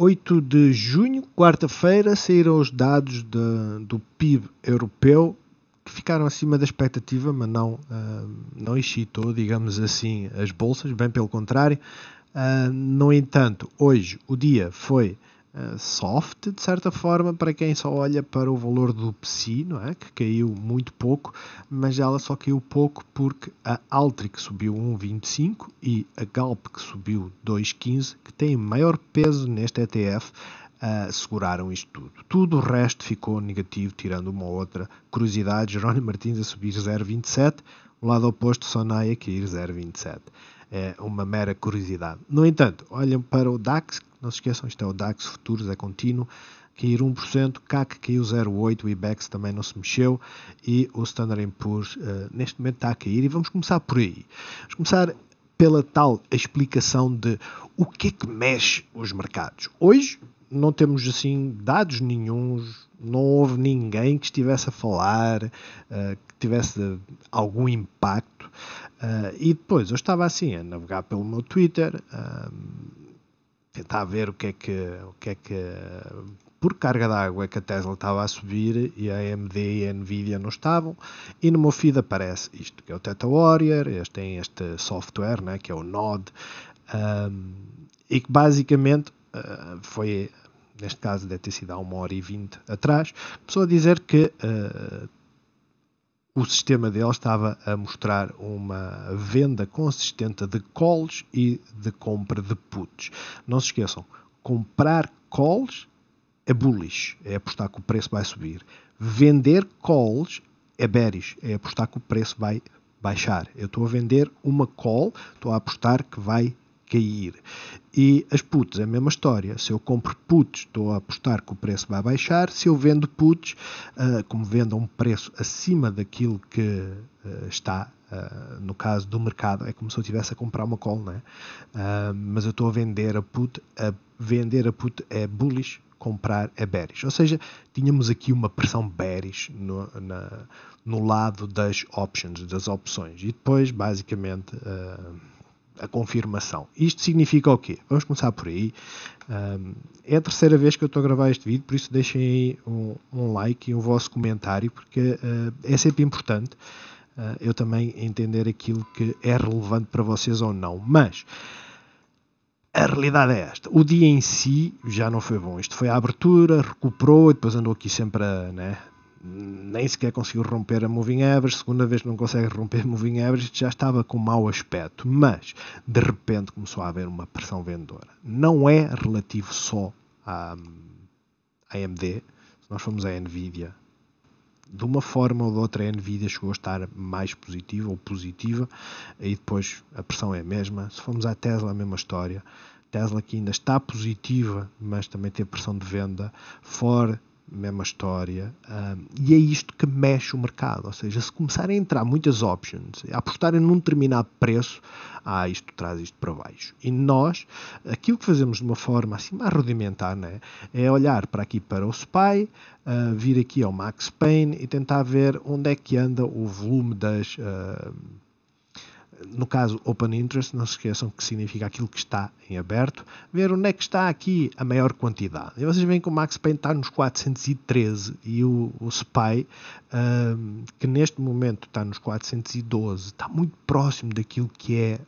8 de junho, quarta-feira, saíram os dados de, do PIB europeu que ficaram acima da expectativa, mas não, uh, não excitou, digamos assim, as bolsas, bem pelo contrário. Uh, no entanto, hoje o dia foi eh, soft, de certa forma, para quem só olha para o valor do PSI, não é? que caiu muito pouco, mas ela só caiu pouco porque a Altric subiu 1,25 e a Galp, que subiu 2,15, que tem maior peso neste ETF, uh, eh, seguraram isto tudo. Tudo o resto ficou negativo, tirando uma ou outra curiosidade. Jerónimo Martins a subir 0,27, o lado oposto, Sonaia, a cair 0,27 é uma mera curiosidade. No entanto, olham para o DAX não se esqueçam, isto é o DAX Futuros, é contínuo. Cair 1%, CAC caiu 0,8%, o IBEX também não se mexeu e o Standard Poor's uh, neste momento está a cair. E vamos começar por aí. Vamos começar pela tal explicação de o que é que mexe os mercados. Hoje não temos assim dados nenhums, não houve ninguém que estivesse a falar, uh, que tivesse algum impacto. Uh, e depois eu estava assim a navegar pelo meu Twitter. Uh, tentar ver o que é que, o que, é que por carga d'água é que a Tesla estava a subir e a AMD e a Nvidia não estavam. E no meu feed aparece isto, que é o Teta Warrior, este têm este software, né, que é o Node, um, e que basicamente uh, foi neste caso deve ter sido há uma hora e vinte atrás, começou a dizer que uh, o sistema dele estava a mostrar uma venda consistente de calls e de compra de puts. Não se esqueçam, comprar calls é bullish, é apostar que o preço vai subir. Vender calls é bearish, é apostar que o preço vai baixar. Eu estou a vender uma call, estou a apostar que vai cair. E as puts, é a mesma história. Se eu compro puts, estou a apostar que o preço vai baixar. Se eu vendo puts, uh, ah, como vendo a um preço acima daquilo que uh, está, uh, no caso do mercado, é como se eu estivesse a comprar uma call, né mas eu estou a vender a put, a vender a put é bullish, comprar é bearish. Ou seja, tínhamos aqui uma pressão bearish no, na, no lado das options, das opções. E depois, basicamente a confirmação. Isto significa o quê? Vamos começar por aí. Um, é a terceira vez que eu estou a gravar este vídeo, por isso deixem aí um, um like e o um vosso comentário, porque uh, é sempre importante uh, eu também entender aquilo que é relevante para vocês ou não. Mas a realidade é esta. O dia em si já não foi bom. Isto foi a abertura, recuperou e depois andou aqui sempre a, né, nem sequer conseguiu romper a moving average, segunda vez não consegue romper a moving average, já estava com mau aspecto, mas de repente começou a haver uma pressão vendedora. Não é relativo só à AMD, se nós formos à Nvidia, de uma forma ou de outra a Nvidia chegou a estar mais positiva ou positiva, e depois a pressão é a mesma. Se formos à Tesla, a mesma história. Tesla que ainda está positiva, mas também tem pressão de venda. Ford mesma história. Um, e é isto que mexe o mercado. Ou seja, se começarem a entrar muitas options, a apostarem num determinado preço, ah, isto traz isto para baixo. E nós, aquilo que fazemos de uma forma assim mais rudimentar, né, é olhar para aqui para o SPY, uh, vir aqui ao Max Payne e tentar ver onde é que anda o volume das. Uh, no caso Open Interest, não se esqueçam que significa aquilo que está em aberto, ver onde é que está aqui a maior quantidade. E vocês veem que o Max Payne está nos 413 e o, o SPY, uh, que neste momento está nos 412, está muito próximo daquilo que é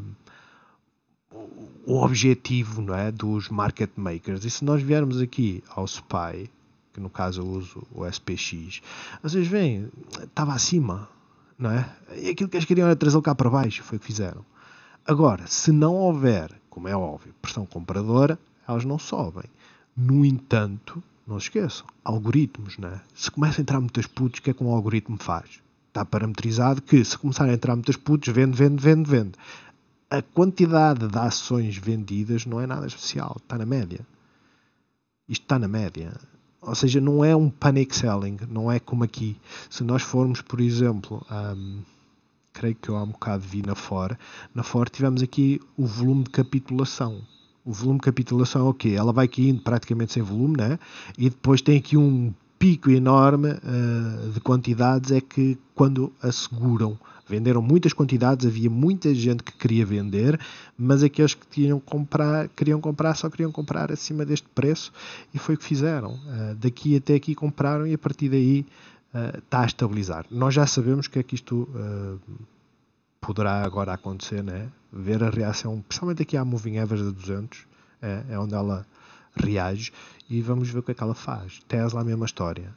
uh, o objetivo não é, dos market makers. E se nós viermos aqui ao SPY, que no caso eu uso o SPX, vocês veem, estava acima não é? E aquilo que eles queriam era trazê-lo cá para baixo, foi o que fizeram. Agora, se não houver, como é óbvio, pressão compradora, elas não sobem. No entanto, não se esqueçam, algoritmos, não é? Se começa a entrar muitas putas, o que é que um algoritmo faz? Está parametrizado que se começar a entrar muitas putas, vende, vende, vende, vende. A quantidade de ações vendidas não é nada especial, está na média. Isto está na média ou seja, não é um panic selling, não é como aqui. Se nós formos, por exemplo, um, creio que eu há um bocado vi na FOR, na fora tivemos aqui o volume de capitulação. O volume de capitulação é o quê? Ela vai caindo praticamente sem volume, né? E depois tem aqui um pico enorme uh, de quantidades, é que quando asseguram Venderam muitas quantidades, havia muita gente que queria vender, mas aqueles que tinham comprar, queriam comprar só queriam comprar acima deste preço e foi o que fizeram. Uh, daqui até aqui compraram e a partir daí uh, está a estabilizar. Nós já sabemos que é que isto uh, poderá agora acontecer, né? ver a reação, principalmente aqui à Moving Average de 200, é, é onde ela reage e vamos ver o que é que ela faz. Tesla, a mesma história.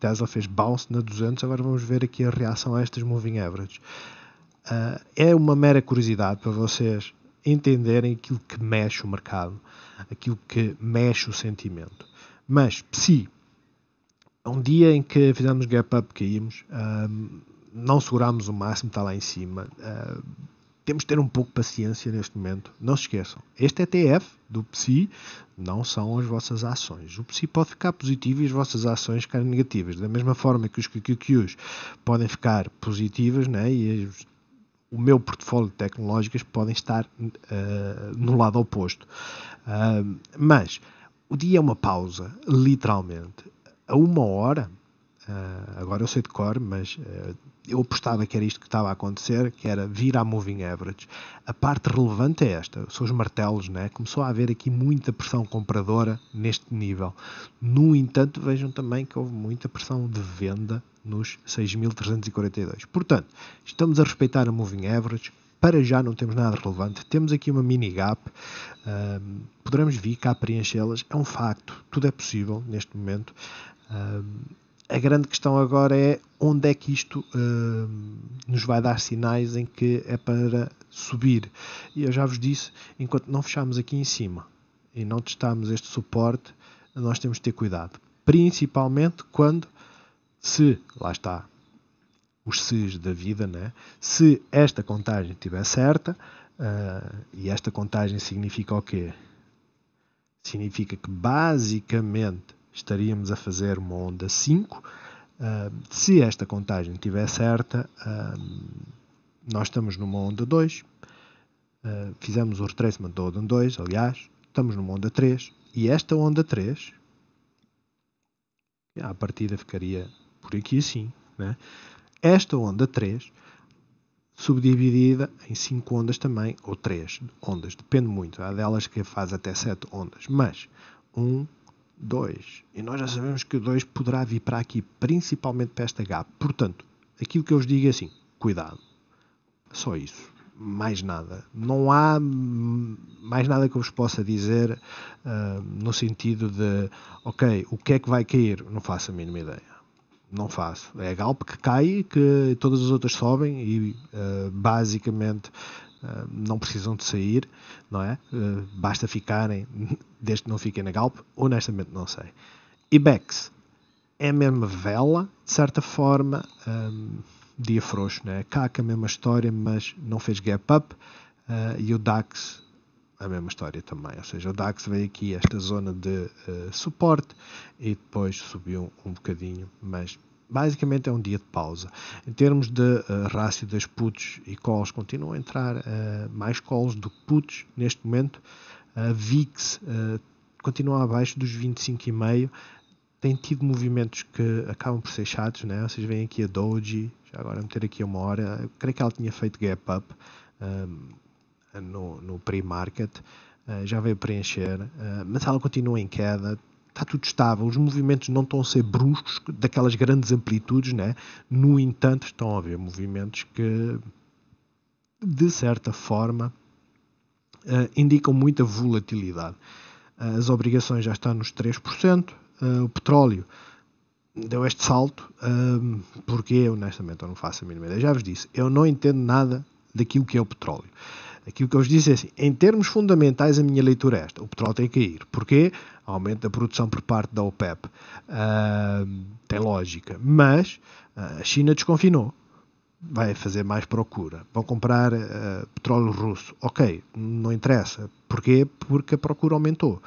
Tesla fez bounce na 200, agora vamos ver aqui a reação a estas moving averages. Uh, é uma mera curiosidade para vocês entenderem aquilo que mexe o mercado, aquilo que mexe o sentimento. Mas, se um dia em que fizemos gap up, caímos, ah, não segurámos o máximo, está lá em cima. Uh, temos de ter um pouco de paciência neste momento. Não se esqueçam, este ETF do PSI não são as vossas ações. O PSI pode ficar positivo e as vossas ações ficarem negativas. Da mesma forma que os QQQs podem ficar positivas né, e as, o meu portfólio de tecnológicas podem estar uh, no lado oposto. Uh, mas o dia é uma pausa, literalmente. A uma hora Uh, agora eu sei de cor, mas uh, eu apostava que era isto que estava a acontecer, que era vir à moving average. A parte relevante é esta, são os martelos, né? Começou a haver aqui muita pressão compradora neste nível. No entanto, vejam também que houve muita pressão de venda nos 6.342. Portanto, estamos a respeitar a moving average, para já não temos nada relevante. Temos aqui uma mini gap, uh, poderemos vir cá preenchê-las, é um facto, tudo é possível neste momento. Uh, a grande questão agora é onde é que isto uh, nos vai dar sinais em que é para subir. E eu já vos disse, enquanto não fecharmos aqui em cima e não testarmos este suporte, nós temos de ter cuidado. Principalmente quando, se, lá está, os se's da vida, né? se esta contagem estiver certa, uh, e esta contagem significa o quê? Significa que basicamente estaríamos a fazer uma onda 5. Uh, se esta contagem estiver certa, uh, nós estamos numa onda 2, uh, ah, fizemos o retracement da onda 2, aliás, estamos numa onda 3, e esta onda 3, a partida ficaria por aqui assim, né? esta onda 3, subdividida em 5 ondas também, ou 3 ondas, depende muito, há delas que faz até 7 ondas, mas 1, 2. E nós já sabemos que o 2 poderá vir para aqui, principalmente para esta gap. Portanto, aquilo que eu vos digo é assim: cuidado. Só isso. Mais nada. Não há mais nada que eu vos possa dizer uh, no sentido de, ok, o que é que vai cair? Não faço a mínima ideia. Não faço. É a Galp que cai, que todas as outras sobem e uh, basicamente ah, não precisam de sair, não é? Ah, basta ficarem, desde que não fiquem na Galp, honestamente não sei. Ibex é a mesma vela, de certa forma, um, ah, dia frouxo, né? Caca, a mesma história, mas não fez gap up, uh, e o DAX a mesma história também, ou seja, o DAX veio aqui a esta zona de uh, suporte e depois subiu um bocadinho, mas basicamente é um dia de pausa. Em termos de uh, rácio das puts e calls, continuam a entrar uh, mais calls do que puts neste momento. A VIX uh, eh, continua abaixo dos 25,5. Tem tido movimentos que acabam por ser chatos, né? Vocês veem aqui a Doji, já agora meter aqui uma hora. Eu creio que ela tinha feito gap up um, no, no pre-market. já veio preencher, mas ela continua em queda, está tudo estável, os movimentos não estão a ser bruscos, daquelas grandes amplitudes, né? no entanto, estão a haver movimentos que, de certa forma, uh, indicam muita volatilidade. Uh, as obrigações já estão nos 3%, uh, eh, o petróleo deu este salto, ehm, porque honestamente eu não faço a mínima ideia. Já vos disse, eu não entendo nada daquilo que é o petróleo. Aqui o que eu vos disse é assim: em termos fundamentais, a minha leitura é esta: o petróleo tem que cair. Porquê? Aumento da produção por parte da OPEP. Uh, tem lógica. Mas uh, a China desconfinou. Vai fazer mais procura. Vão comprar uh, petróleo russo. Ok, não interessa. Porquê? Porque a procura aumentou.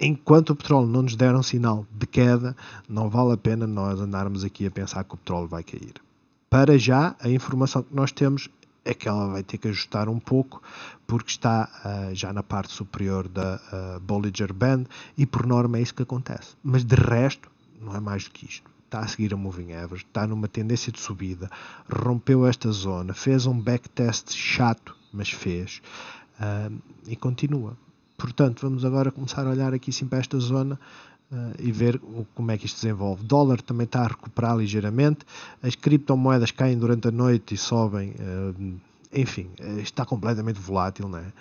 enquanto o petróleo não nos der um sinal de queda, não vale a pena nós andarmos aqui a pensar que o petróleo vai cair. Para já, a informação que nós temos é que ela vai ter que ajustar um pouco, porque está uh, já na parte superior da uh, Bollinger Band e por norma é isso que acontece. Mas de resto, não é mais do que isto. Está a seguir a Moving Average, está numa tendência de subida, rompeu esta zona, fez um backtest chato, mas fez, uh, e continua. Portanto, vamos agora começar a olhar aqui sim para esta zona Uh, e ver o, como é que isto desenvolve. O dólar também está a recuperar ligeiramente, as criptomoedas caem durante a noite e sobem, uh, enfim, eh, está completamente volátil, não é?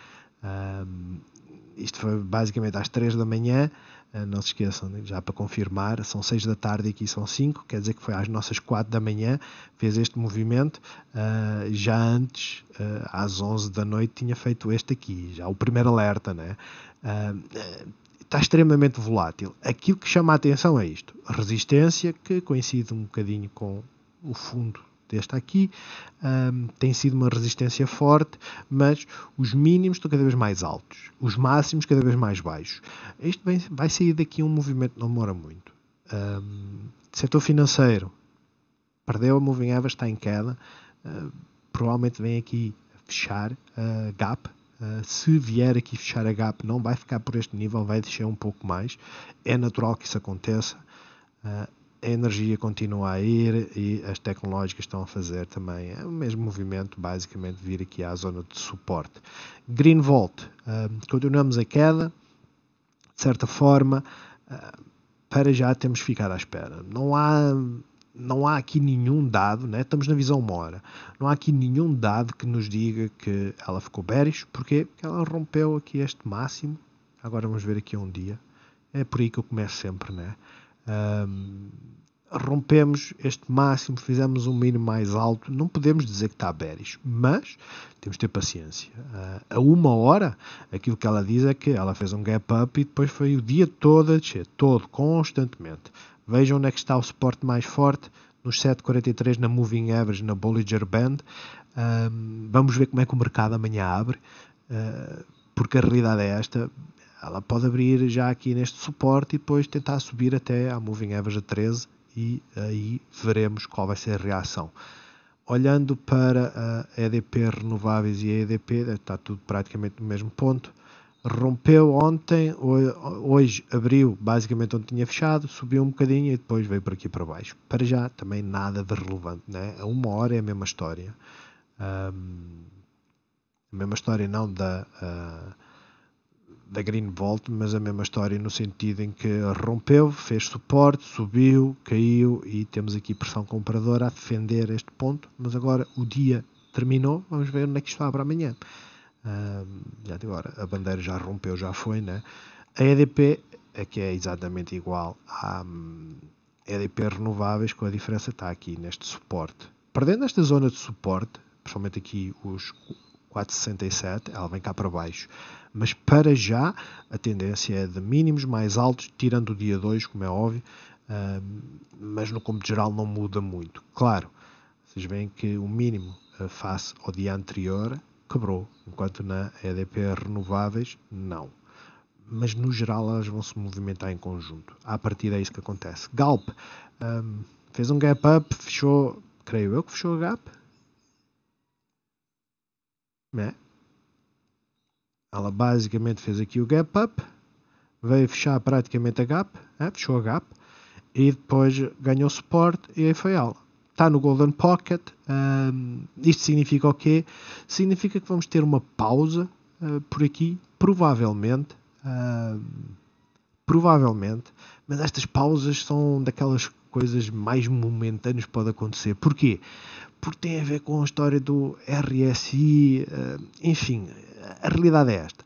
Uh, isto foi basicamente às 3 da manhã, não se esqueçam, já para confirmar, são 6 da tarde e aqui são 5, quer dizer que foi às nossas 4 da manhã, fez este movimento, já antes, às 11 da noite, tinha feito este aqui, já o primeiro alerta, né? está extremamente volátil. Aquilo que chama a atenção é isto: resistência, que coincide um bocadinho com o fundo deste aqui, um, tem sido uma resistência forte, mas os mínimos estão cada vez mais altos, os máximos cada vez mais baixos. Isto vai, vai sair daqui um movimento que não demora muito. Um, setor financeiro perdeu a moving average, está em queda. Uh, provavelmente vem aqui fechar uh, gap eh, se vier aqui fechar a gap, não vai ficar por este nível, vai descer um pouco mais. É natural que isso aconteça. Uh, a energia continua a ir e as tecnológicas estão a fazer também eh, o mesmo movimento, basicamente vir aqui à zona de suporte. Green Volt, uh, continuamos a queda, de certa forma, para já temos ficado à espera. Não há não há aqui nenhum dado, né? estamos na visão Mora, não há aqui nenhum dado que nos diga que ela ficou bearish, porquê? Porque ela rompeu aqui este máximo, agora vamos ver aqui um dia, é por aí que eu começo sempre, né? Um, rompemos este máximo, fizemos um mínimo mais alto, não podemos dizer que está bearish, mas temos de ter paciência. Uh, a uma hora, aquilo que ela diz é que ela fez um gap up e depois foi o dia todo a descer, todo, constantemente. Vejam onde é que está o suporte mais forte, nos 7,43 na Moving Average, na Bollinger Band. Um, vamos ver como é que o mercado amanhã abre, uh, porque a realidade é esta. Ela pode abrir já aqui neste suporte e depois tentar subir até à Moving Average a 13 e aí veremos qual vai ser a reação. Olhando para a EDP Renováveis e a EDP, eh, está tudo praticamente no mesmo ponto rompeu ontem, hoje abriu basicamente onde tinha fechado, subiu um bocadinho e depois veio por aqui para baixo. Para já também nada de relevante, né? a uma hora é a mesma história. Um, a mesma história não da, uh, da Green Vault, mas a mesma história no sentido em que rompeu, fez suporte, subiu, caiu e temos aqui pressão compradora a defender este ponto, mas agora o dia terminou, vamos ver onde é que isto abre amanhã. Hum, já agora, a bandeira já rompeu, já foi, né? A EDP, é que é exatamente igual à hum, EDP renováveis, com a diferença está aqui neste suporte. Perdendo esta zona de suporte, principalmente aqui os 4,67, ela vem cá para baixo. Mas para já a tendência é de mínimos mais altos, tirando o dia 2, como é óbvio, mas no como geral não muda muito. Claro, vocês veem que o mínimo eh, face ao dia anterior quebrou, enquanto na EDP Renováveis, não. Mas no geral elas vão se movimentar em conjunto. A partir daí é isso que acontece. Galp um, fez um gap up, fechou, creio eu que fechou a gap. Né? Ela basicamente fez aqui o gap up, veio fechar praticamente a gap, né? fechou a gap, e depois ganhou suporte e aí foi ela está no Golden Pocket. Um, isto significa o quê? Significa que vamos ter uma pausa uh, por aqui, provavelmente. provavelmente. Mas estas pausas são daquelas coisas mais momentâneas que podem acontecer. Porquê? Porque tem a ver com a história do RSI. Uh, enfim, a realidade é esta.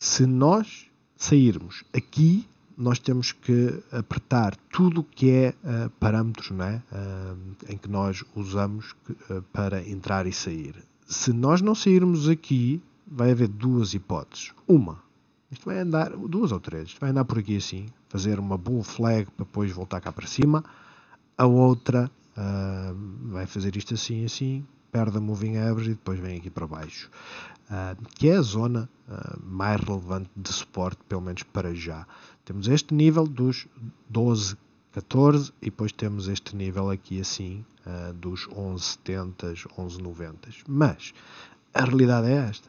Se nós sairmos aqui nós temos que apertar tudo o que é uh, parâmetros não é? Uh, em que nós usamos que, uh, para entrar e sair. Se nós não sairmos aqui, vai haver duas hipóteses. Uma, isto vai andar, duas ou três, isto vai andar por aqui assim, fazer uma bull flag para depois voltar cá para cima. A outra vai fazer isto assim, assim, perde a moving average e depois vem aqui para baixo. Uh, que é a zona uh, mais relevante de suporte, pelo menos para já. Temos este nível dos 12, 14 e depois temos este nível aqui assim uh, dos 11,70, 11,90. Mas a realidade é esta: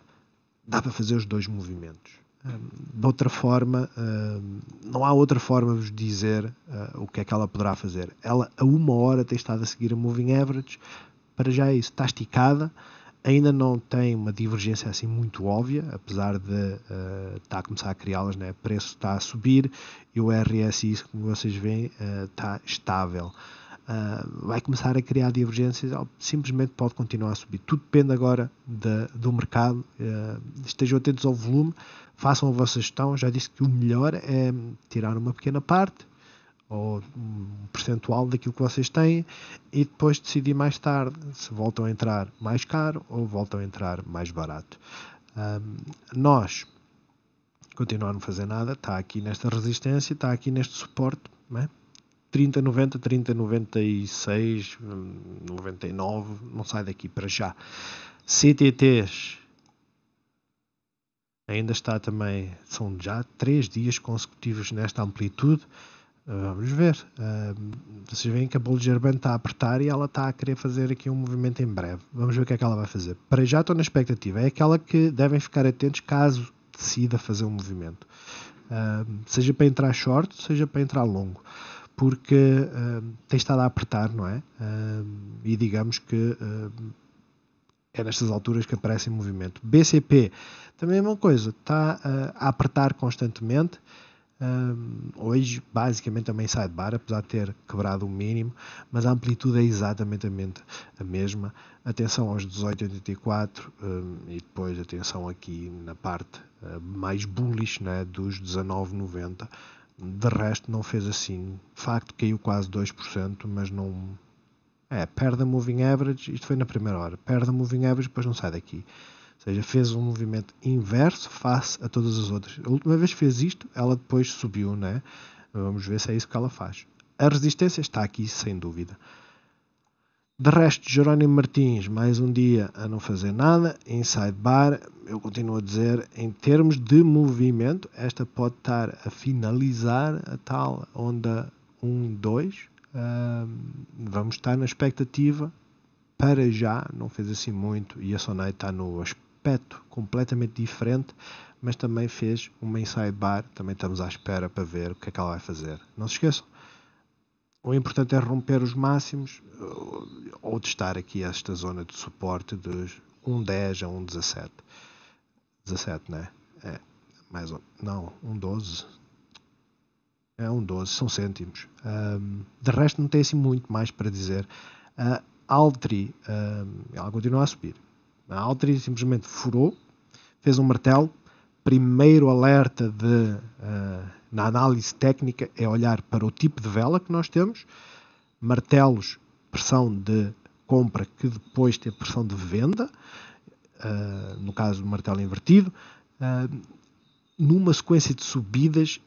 dá para fazer os dois movimentos. Ah, de outra forma, ah, não há outra forma de vos dizer o que é que ela poderá fazer. Ela a uma hora tem estado a seguir a moving average, para já é isso, está esticada ainda não tem uma divergência assim muito óbvia, apesar de uh, eh, estar tá a começar a criá-las, né? o preço está a subir e o RSI, como vocês veem, uh, eh, está estável. Uh, vai começar a criar divergências, simplesmente pode continuar a subir. Tudo depende agora de, do mercado. estejam atentos ao volume, façam a vossa gestão. Já disse que o melhor é hum, tirar uma pequena parte, ou um percentual daquilo que vocês têm e depois decidir mais tarde se voltam a entrar mais caro ou voltam a entrar mais barato. Um, nós continuar não fazer nada, está aqui nesta resistência, está aqui neste suporte, não é? 30, 90, 30, 96, 99, não sai daqui para já. CTTs ainda está também, são já três dias consecutivos nesta amplitude. Vamos ver. vocês veem que a Bulger Band está a apertar e ela está a querer fazer aqui um movimento em breve. Vamos ver o que é que ela vai fazer. Para já estou na expectativa. É aquela que devem ficar atentos caso decida fazer um movimento. seja para entrar short, seja para entrar longo. Porque tem estado a apertar, não é? e digamos que é nestas alturas que aparece em movimento. BCP, também é uma coisa. Está ah, a apertar constantemente. Um, hoje, basicamente, sai de bar, apesar de ter quebrado o mínimo, mas a amplitude é exatamente a mesma. Atenção aos 18,84 um, e depois atenção aqui na parte uh, mais bullish né, dos 19,90. De resto, não fez assim. De facto, caiu quase 2%, mas não. É, perde a moving average. Isto foi na primeira hora. Perde a moving average, depois não sai daqui seja, fez um movimento inverso face a todas as outras. A última vez que fez isto, ela depois subiu, né? Vamos ver se é isso que ela faz. A resistência está aqui, sem dúvida. De resto, Jerónimo Martins, mais um dia a não fazer nada. Inside Bar, eu continuo a dizer, em termos de movimento, esta pode estar a finalizar a tal onda 1-2. Um, vamos estar na expectativa para já, não fez assim muito, e a Sonai está no aspecto aspecto completamente diferente, mas também fez uma inside bar. Também estamos à espera para ver o que é que ela vai fazer. Não se esqueçam, o importante é romper os máximos ou testar aqui esta zona de suporte dos 1,10 a 1,17. 17, né? É, mais um, não, 1,12. É 1,12, são cêntimos. Um, de resto, não tem assim muito mais para dizer. Uh, Altri, um, ela continua a subir. A Altri simplesmente furou, fez um martelo. Primeiro alerta de, uh, na análise técnica é olhar para o tipo de vela que nós temos, martelos, pressão de compra que depois tem pressão de venda, uh, no caso do martelo invertido, uh, numa sequência de subidas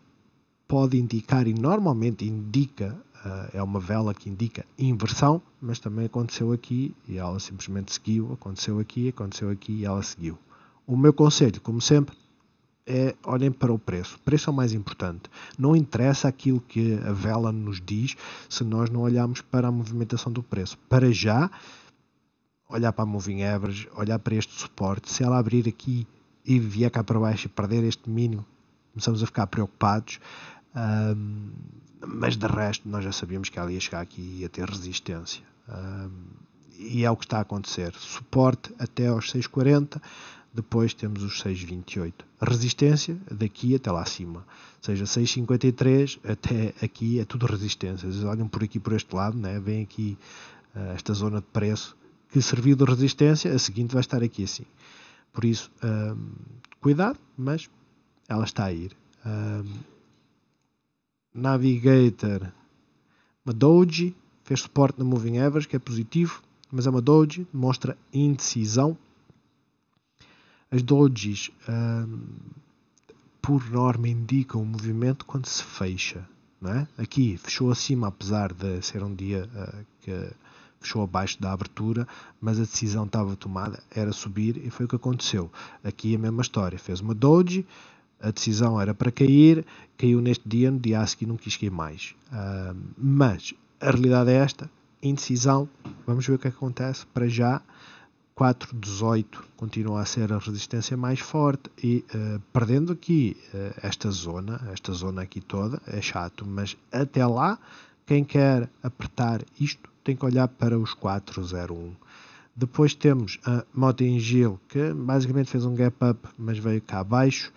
pode indicar e normalmente indica ah, é uma vela que indica inversão, mas também aconteceu aqui e ela simplesmente seguiu, aconteceu aqui, aconteceu aqui e ela seguiu. O meu conselho, como sempre, é olhem para o preço. O preço é o mais importante. Não interessa aquilo que a vela nos diz se nós não olharmos para a movimentação do preço. Para já, olhar para a Moving Average, olhar para este suporte, se ela abrir aqui e vier cá para baixo e perder este mínimo, começamos a ficar preocupados. Um, mas de resto, nós já sabíamos que ela ia chegar aqui e ia ter resistência. Um, e é o que está a acontecer. Suporte até aos 6,40, depois temos os 6,28. Resistência daqui até lá acima. Ou seja, 6,53 até aqui é tudo resistência. Eles olham por aqui, por este lado, né? vem aqui uh, esta zona de preço que serviu de resistência, a seguinte vai estar aqui assim. Por isso, um, cuidado, mas ela está a ir. Um, Navigator. Uma doji fez suporte na Moving Average, que é positivo, mas é uma doji, mostra indecisão. As dojis, hum, por norma, indicam o movimento quando se fecha. Não é? Aqui fechou acima, apesar de ser um dia uh, que fechou abaixo da abertura, mas a decisão estava tomada, era subir e foi o que aconteceu. Aqui a mesma história, fez uma doji, a decisão era para cair, caiu neste dia, no dia a seguir não quis cair mais. Uh, mas a realidade é esta, indecisão, vamos ver o que acontece para já. 4,18 continua a ser a resistência mais forte e uh, perdendo aqui uh, esta zona, esta zona aqui toda, é chato, mas até lá, quem quer apertar isto tem que olhar para os 4,01. Depois temos a Motingil, que basicamente fez um gap up, mas veio cá abaixo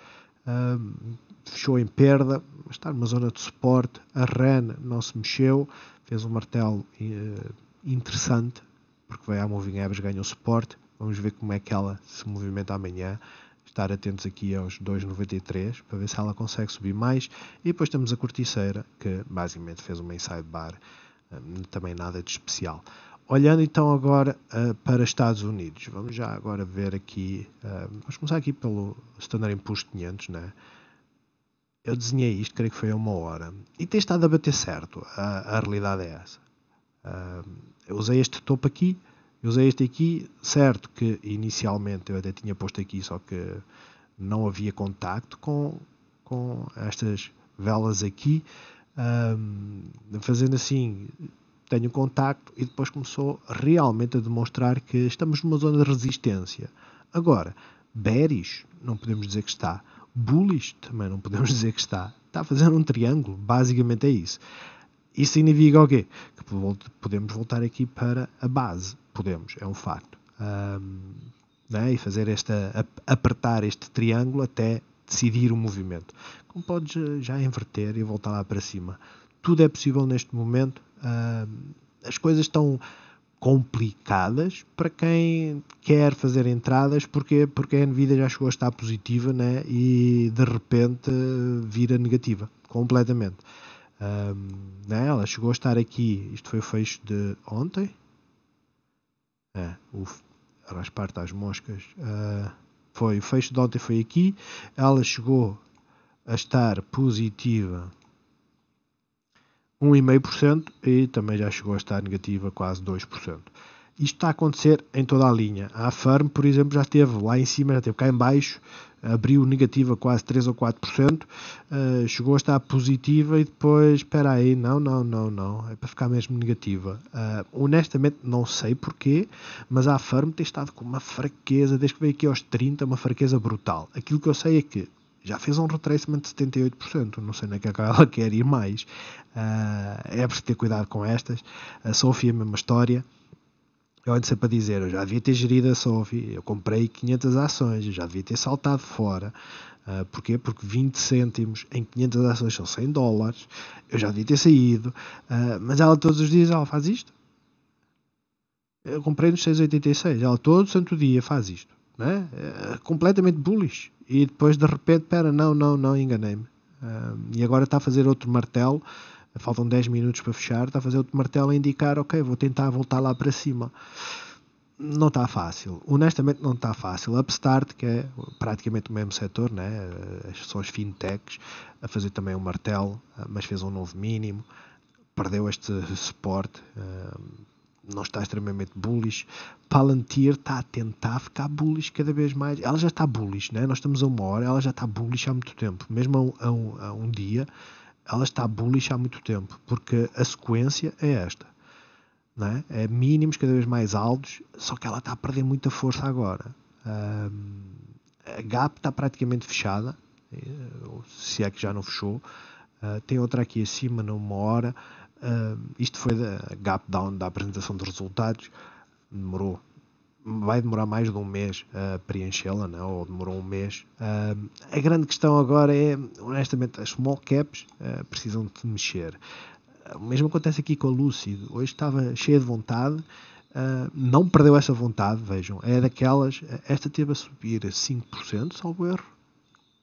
fechou em perda, mas está numa zona de suporte. A RAN não se mexeu, fez um martelo uh, interessante, porque veio à Moving Average, o suporte. Vamos ver como é que ela se movimenta amanhã. Estar atentos aqui aos 2,93 para ver se ela consegue subir mais. E depois temos a corticeira, que basicamente fez uma inside bar, também nada de especial. Olhando então agora uh, para Estados Unidos, vamos já agora ver aqui, uh, vamos começar aqui pelo Standard Poor's 500, né? Eu desenhei isto, creio que foi a uma hora, e tem estado a bater certo, a, a realidade é essa. Uh, eu usei este topo aqui, eu usei este aqui, certo que inicialmente eu até tinha posto aqui, só que não havia contacto com, com estas velas aqui, ehm, fazendo assim tenho contacto e depois começou realmente a demonstrar que estamos numa zona de resistência. Agora, bearish, não podemos dizer que está. Bullish, também não podemos dizer que está. Está fazendo um triângulo, basicamente é isso. Isso significa o quê? Que podemos voltar aqui para a base. Podemos, é um facto. Um, né? E fazer esta, apertar este triângulo até decidir o movimento. Como podes eh, já inverter e voltar lá para cima. Tudo é possível neste momento, as coisas estão complicadas para quem quer fazer entradas, porque, porque a Nvidia já chegou a estar positiva né? e de repente vira negativa completamente. Um, né? Ela chegou a estar aqui, isto foi o fecho de ontem. É, o raspar às moscas. Uh, foi o fecho de ontem foi aqui. Ela chegou a estar positiva 1,5% e também já chegou a estar negativa quase 2%. Isto está a acontecer em toda a linha. A Farm, por exemplo, já esteve lá em cima, já esteve cá em baixo, abriu negativa quase 3 ou 4%, uh, eh, chegou a estar positiva e depois, espera aí, não, não, não, não, é para ficar mesmo negativa. Uh, honestamente, não sei porquê, mas a Farm tem estado com uma fraqueza, desde que veio aqui aos 30, uma fraqueza brutal. Aquilo que eu sei é que já fez um retracement de 78%, não sei nem é que ela quer ir mais. Uh, é preciso ter cuidado com estas. A Sophie, a mesma história. Eu ando sempre a dizer, eu já devia ter gerido a Sophie, eu comprei 500 ações, eu já devia ter saltado fora. Uh, porquê? Porque 20 cêntimos em 500 ações são 100 dólares, eu já devia ter saído. Uh, mas ela todos os dias ela faz isto. Eu comprei nos 6,86, ela todo santo dia faz isto. Né? É completamente bullish e depois de repente, pera, não, não, não, enganei-me. e agora está a fazer outro martelo, faltam 10 minutos para fechar, está a fazer outro martelo a indicar, ok, vou tentar voltar lá para cima. Não está fácil, honestamente não está fácil. Upstart, que é praticamente o mesmo setor, né? são as fintechs, a fazer também um martelo, mas fez um novo mínimo, perdeu este suporte não está extremamente bullish. Palantir está a tentar ficar bullish cada vez mais. Ela já está bullish, né? Nós estamos a uma hora, ela já está bullish há muito tempo. Mesmo a um, a um dia, ela está bullish há muito tempo, porque a sequência é esta. Né? É mínimos cada vez mais altos, só que ela está a perder muita força agora. Um, a gap está praticamente fechada, eh, se é que já não fechou. Uh, tem outra aqui acima numa hora isto foi da gap down da apresentação dos resultados. Demorou. Vai demorar mais de um mês a preenchê-la, né? ou demorou um mês. Uh, a grande questão agora é, honestamente, as small caps uh, precisam de mexer. O mesmo acontece aqui com a Lúcido. Hoje estava cheia de vontade, Uh, não perdeu essa vontade, vejam. É daquelas. Eh, esta teve a subir 5%, salvo erro.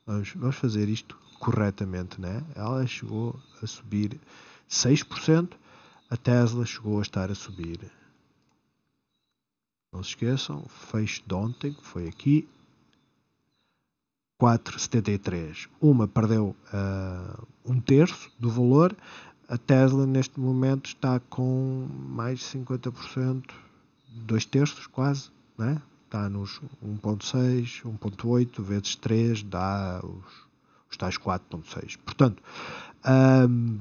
Vamos, vamos fazer isto corretamente, né? Ela chegou a subir 6%, a Tesla chegou a estar a subir. Não se esqueçam, o fecho de ontem foi aqui 4,73. Uma perdeu uh, um terço do valor. A Tesla neste momento está com mais de 50%, dois terços quase, né? está nos 1.6, 1.8 vezes 3 dá os, os tais 4.6. Portanto, um, ah,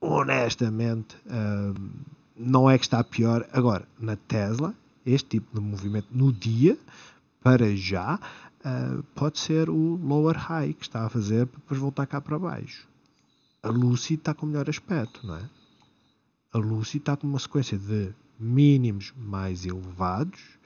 honestamente, hum, não é que está pior. Agora, na Tesla, este tipo de movimento no dia, para já, hum, pode ser o lower high que está a fazer para depois voltar cá para baixo. A Lucid está com melhor aspecto, não é? A Lucid está com uma sequência de mínimos mais elevados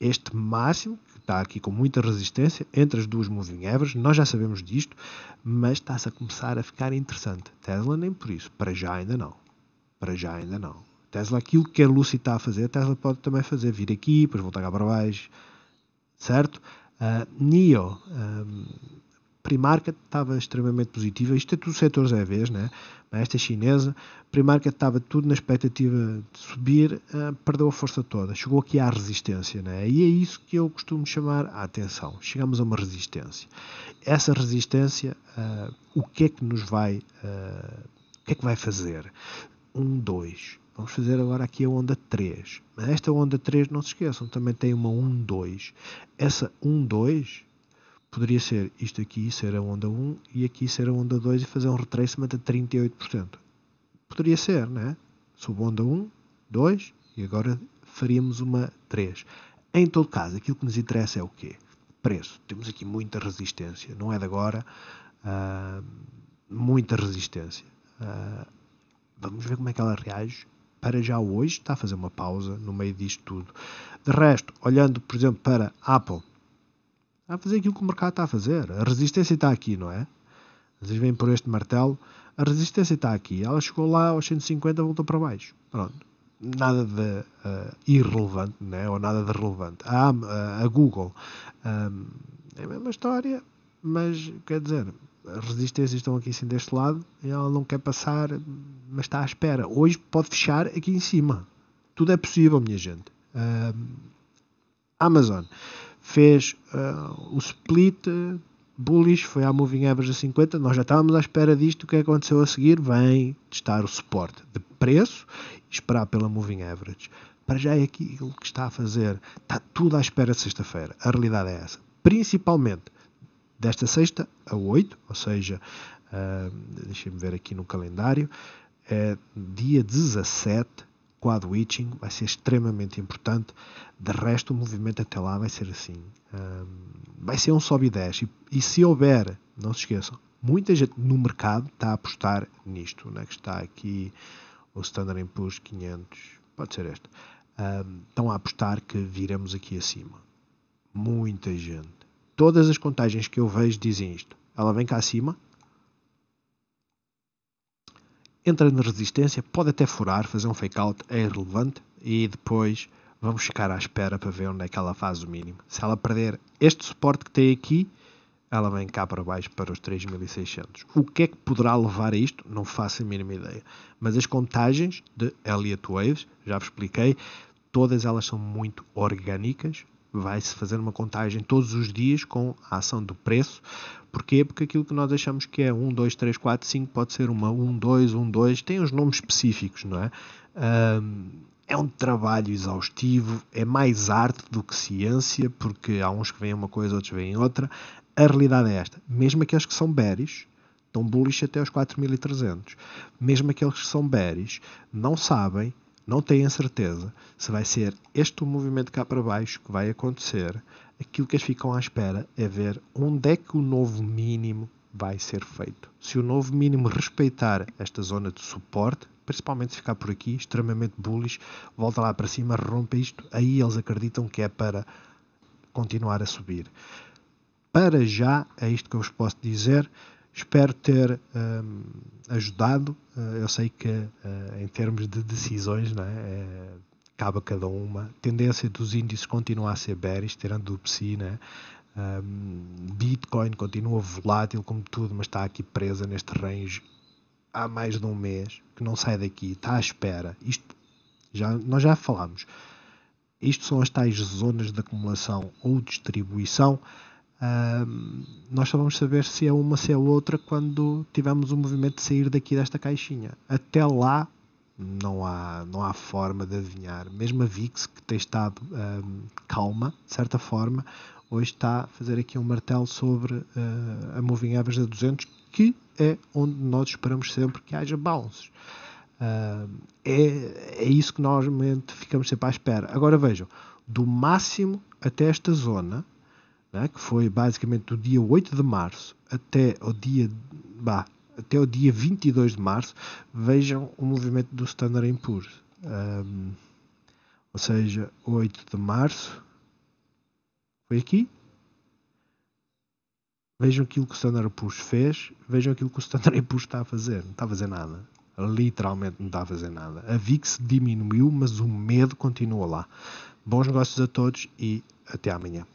este máximo que está aqui com muita resistência, entre as duas moving average, nós já sabemos disto, mas está-se a começar a ficar interessante. Tesla nem por isso, para já ainda não. Para já ainda não. Tesla, aquilo que a Lucy está a fazer, Tesla pode também fazer, vir aqui, depois voltar cá para baixo, certo? Uh, NIO, um, ah, Primarket estava extremamente positiva, isto é tudo setores à vez, né? mas esta é chinesa, Primarket estava tudo na expectativa de subir, uh, perdeu a força toda, chegou aqui à resistência, né? e é isso que eu costumo chamar a atenção, chegamos a uma resistência. Essa resistência, uh, o que é que nos vai, uh, o que é que vai fazer? Um, dois, Vamos fazer agora aqui a onda 3. Mas esta onda 3, não se esqueçam, também tem uma 1-2. Essa 1-2 poderia ser isto aqui ser a onda 1 e aqui ser a onda 2 e fazer um retracement a 38%. Poderia ser, né? Sub onda 1, 2 e agora faríamos uma 3. Em todo caso, aquilo que nos interessa é o quê? Preço. Temos aqui muita resistência, não é de agora, uh, muita resistência. Uh, vamos ver como é que ela reage. Para já hoje está a fazer uma pausa no meio disto tudo. De resto, olhando, por exemplo, para Apple, a fazer aquilo que o mercado está a fazer. A resistência está aqui, não é? Vocês vêm por este martelo, a resistência está aqui. Ela chegou lá aos 150, voltou para baixo. Pronto. Nada de uh, irrelevante, né? ou nada de relevante. A, eh, a, Google um, eh, é a mesma história, mas quer dizer, as resistências estão aqui assim deste lado e ela não quer passar, mas está à espera. Hoje pode fechar aqui em cima. Tudo é possível, minha gente. Um, Amazon fez uh, o split eh, bullish, foi à moving average a 50, nós já estávamos à espera disto, o é que aconteceu a seguir? Vem testar o suporte de preço e esperar pela moving average. Para já é aquilo que está a fazer, está tudo à espera de sexta-feira, a realidade é essa. Principalmente desta sexta a 8, ou seja, uh, deixem-me ver aqui no calendário, é dia 17 quad itching vai ser extremamente importante. De resto, o movimento até lá vai ser assim. Um, vai ser um sobe 10. E, e se houver, não se esqueçam, muita gente no mercado está a apostar nisto, né, que está aqui o Standard Poor's 500, pode ser este, um, estão a apostar que viramos aqui acima. Muita gente. Todas as contagens que eu vejo dizem isto. Ela vem cá acima, entra na resistência, pode até furar, fazer um fake out, é irrelevante e depois vamos ficar à espera para ver onde é que ela faz o mínimo. Se ela perder este suporte que tem aqui, ela vem cá para baixo para os 3.600. O que é que poderá levar a isto? Não faço a mínima ideia. Mas as contagens de Elliott Waves, já vos expliquei, todas elas são muito orgânicas. Vai-se fazer uma contagem todos os dias com a ação do preço. Porquê? Porque aquilo que nós achamos que é 1, 2, 3, 4, 5 pode ser uma 1, 2, 1, 2, tem os nomes específicos, não é? Um, é um trabalho exaustivo, é mais arte do que ciência, porque há uns que veem uma coisa, outros veem outra. A realidade é esta. Mesmo aqueles que são berries estão bullish até os 4.300. Mesmo aqueles que são berries não sabem não têm certeza se vai ser este o movimento cá para baixo que vai acontecer, aquilo que eles ficam à espera é ver onde é que o novo mínimo vai ser feito. Se o novo mínimo respeitar esta zona de suporte, principalmente se ficar por aqui, extremamente bullish, volta lá para cima, rompe isto, aí eles acreditam que é para continuar a subir. Para já, é isto que eu vos posso dizer. Espero ter um, ajudado. Eh, eu sei que eh, em termos de decisões, né é, eh, cabe a cada uma. A tendência dos índices continua a ser bearish, tirando do PSI, né? Um, Bitcoin continua volátil como tudo, mas está aqui presa neste range há mais de um mês, que não sai daqui, está à espera. Isto já, nós já falámos. Isto são as tais zonas de acumulação ou distribuição nós só vamos saber se é uma, se é outra quando tivermos o movimento de sair daqui desta caixinha. Até lá não há, não há forma de adivinhar. Mesmo a VIX, que tem estado um, calma, de certa forma, hoje está a fazer aqui um martelo sobre uh, a Moving Average da 200, que é onde nós esperamos sempre que haja bounces. Uh, é, é isso que nós realmente ficamos sempre à espera. Agora vejam, do máximo até esta zona, né, que foi basicamente do dia 8 de março até o dia, bah, até o dia 22 de março, vejam o movimento do Standard Poor's. Um, ou seja, 8 de março, foi aqui. Vejam aquilo que o Standard Poor's fez, vejam aquilo que o Standard Poor's está a fazer. Não está a fazer nada. Literalmente não está a fazer nada. A VIX diminuiu, mas o medo continua lá. Bons negócios a todos e até amanhã.